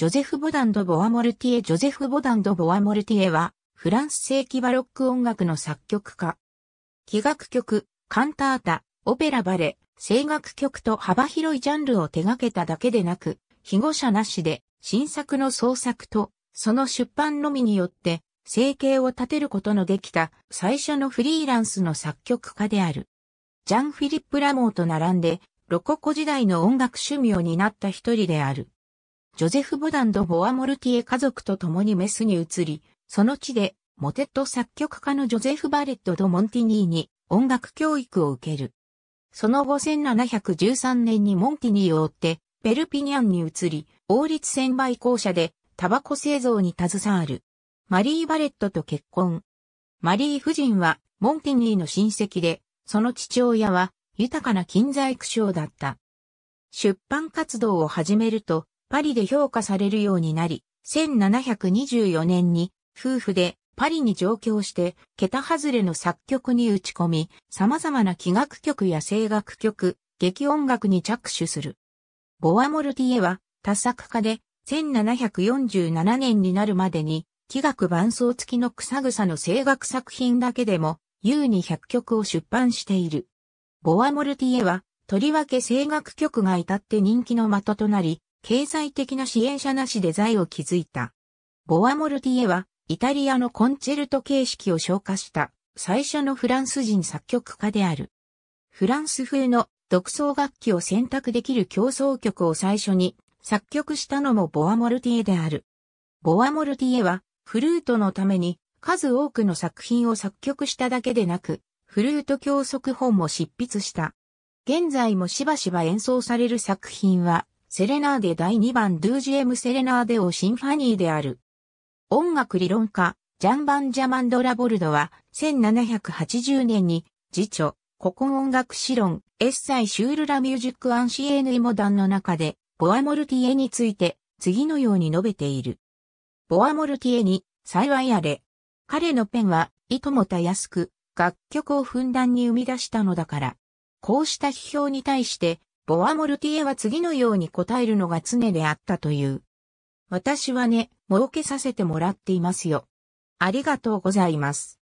ジョゼフ・ボダン・ド・ボア・モルティエジョゼフ・ボダン・ド・ボア・モルティエは、フランス世紀バロック音楽の作曲家。器楽曲、カンタータ、オペラバレ、声楽曲と幅広いジャンルを手掛けただけでなく、被護者なしで、新作の創作と、その出版のみによって、生計を立てることのできた最初のフリーランスの作曲家である。ジャン・フィリップ・ラモーと並んで、ロココ時代の音楽趣味を担った一人である。ジョゼフ・ボダンド・ボア・モルティエ家族と共にメスに移り、その地で、モテット作曲家のジョゼフ・バレット・ド・モンティニーに音楽教育を受ける。その後1713年にモンティニーを追って、ペルピニャンに移り、王立専売公社でタバコ製造に携わる。マリー・バレットと結婚。マリー夫人はモンティニーの親戚で、その父親は豊かな金在区長だった。出版活動を始めると、パリで評価されるようになり、1724年に夫婦でパリに上京して、桁外れの作曲に打ち込み、様々な器楽曲や声楽曲、劇音楽に着手する。ボア・モルティエは多作家で、1747年になるまでに、器楽伴奏付きの草草の声楽作品だけでも、優に100曲を出版している。ボア・モルティエは、とりわけ声楽曲が至って人気の的となり、経済的な支援者なしで財を築いた。ボア・モルティエは、イタリアのコンチェルト形式を消化した最初のフランス人作曲家である。フランス風の独奏楽器を選択できる競争曲を最初に作曲したのもボア・モルティエである。ボア・モルティエはフルートのために数多くの作品を作曲しただけでなく、フルート教則本も執筆した。現在もしばしば演奏される作品はセレナーデ第2番ドゥージエムセレナーデオシンファニーである。音楽理論家、ジャンバン・ジャマンド・ラボルドは、1780年に、辞著、古今音楽史論、エッサイ・シュール・ラ・ミュージック・アンシエーヌ・イモダンの中で、ボアモルティエについて、次のように述べている。ボアモルティエに、幸いあれ。彼のペンは、いともたやすく、楽曲をふんだんに生み出したのだから。こうした批評に対して、ボア・モルティエは次のように答えるのが常であったという。私はね、儲けさせてもらっていますよ。ありがとうございます。